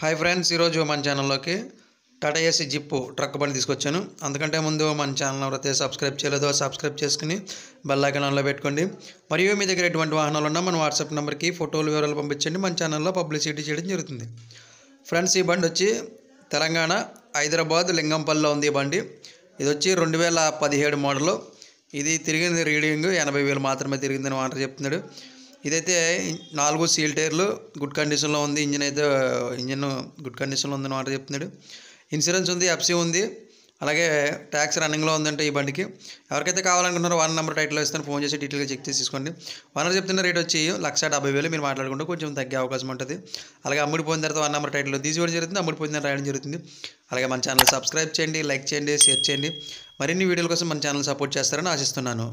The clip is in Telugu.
హాయ్ ఫ్రెండ్స్ ఈరోజు మన ఛానల్లోకి టాటా ఏసీ జిప్పు ట్రక్ బండి తీసుకొచ్చాను అందుకంటే ముందు మన ఛానల్ ఎవరైతే సబ్స్క్రైబ్ చేయలేదో సబ్స్క్రైబ్ చేసుకుని బెల్లైకన్ ఆన్లో పెట్టుకోండి మరియు మీ దగ్గర ఎటువంటి వాహనాలు ఉన్నా మన వాట్సాప్ నెంబర్కి ఫోటోలు వివరాలు పంపించండి మన ఛానల్లో పబ్లిసిటీ చేయడం జరుగుతుంది ఫ్రెండ్స్ ఈ బండి వచ్చి తెలంగాణ హైదరాబాద్ లింగంపల్లిలో ఉంది ఈ బండి ఇది వచ్చి రెండు వేల పదిహేడు మోడలు ఇది తిరిగింది రీడింగ్ ఎనభై వేలు మాత్రమే తిరిగిందని వాటర్ చెప్తున్నాడు ఇదైతే నాలుగు సీల్ టైర్లు గుడ్ కండిషన్లో ఉంది ఇంజిన్ అయితే ఇంజిన్ గుడ్ కండిషన్లో ఉందని మాట చెప్తున్నాడు ఇన్సూరెన్స్ ఉంది ఎఫ్సీ ఉంది అలాగే ట్యాక్స్ రన్నింగ్లో ఉందంటే ఈ బండికి ఎవరికైతే కావాలనుకుంటున్నారో వన్ నెంబర్ టైట్లో ఇస్తాను ఫోన్ చేసి డీటెయిల్గా చెక్ చేసి తీసుకోండి వనర్ చెప్తున్న రేట్ వచ్చి లక్ష డెబ్బై వేలు మీరు మాట్లాడుకుంటే కొంచెం తగ్గే అవకాశం ఉంటుంది అలాగే అమ్ముడు పోయిన తర్వాత వన్ నెంబర్ టైట్లో తీసుకోవడం జరుగుతుంది అమ్ముడు పోయిన తర్వాత రాయడం జరుగుతుంది అలాగే మన ఛానల్ సబ్స్క్రైబ్ చేయండి లైక్ చేయండి షేర్ చేయండి మరిన్ని వీడియోల కోసం మన ఛానల్ సపోర్ట్ చేస్తారని ఆశిస్తున్నాను